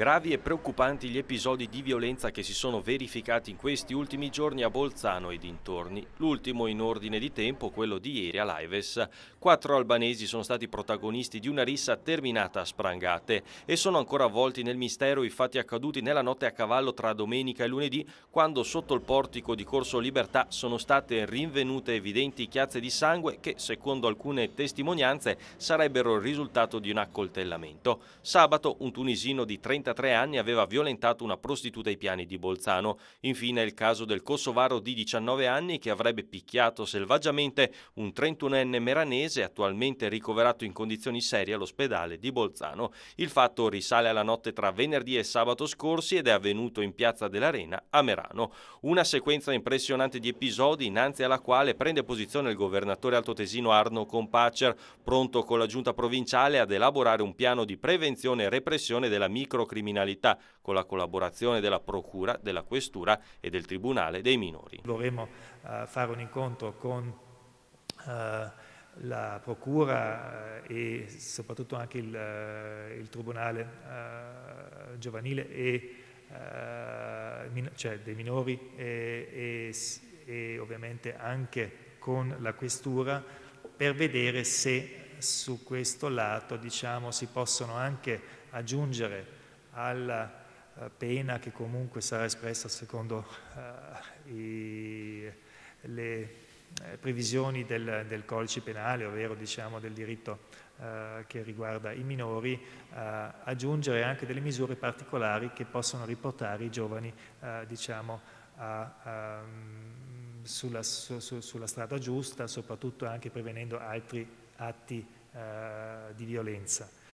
Gravi e preoccupanti gli episodi di violenza che si sono verificati in questi ultimi giorni a Bolzano e dintorni. L'ultimo in ordine di tempo, quello di ieri a Laives. Quattro albanesi sono stati protagonisti di una rissa terminata a sprangate e sono ancora avvolti nel mistero i fatti accaduti nella notte a cavallo tra domenica e lunedì, quando sotto il portico di Corso Libertà sono state rinvenute evidenti chiazze di sangue che, secondo alcune testimonianze, sarebbero il risultato di un accoltellamento. Sabato un tunisino di 30 33 anni aveva violentato una prostituta ai piani di Bolzano. Infine il caso del kosovaro di 19 anni che avrebbe picchiato selvaggiamente un 31enne meranese attualmente ricoverato in condizioni serie all'ospedale di Bolzano. Il fatto risale alla notte tra venerdì e sabato scorsi ed è avvenuto in piazza dell'Arena a Merano. Una sequenza impressionante di episodi innanzi alla quale prende posizione il governatore altotesino Arno Compacer, pronto con la giunta provinciale ad elaborare un piano di prevenzione e repressione della microcriminalità criminalità con la collaborazione della Procura, della Questura e del Tribunale dei Minori. Vorremmo eh, fare un incontro con eh, la Procura eh, e soprattutto anche il, eh, il Tribunale eh, giovanile e, cioè dei minori e, e, e ovviamente anche con la Questura per vedere se su questo lato diciamo, si possono anche aggiungere alla eh, pena che comunque sarà espressa secondo uh, i, le eh, previsioni del, del, codice penale, ovvero diciamo, del diritto uh, che riguarda i minori, uh, aggiungere anche delle misure particolari che possono riportare i giovani diciamo, a, um, sulla, su, su, sulla, strada giusta, soprattutto anche prevenendo altri atti di violenza.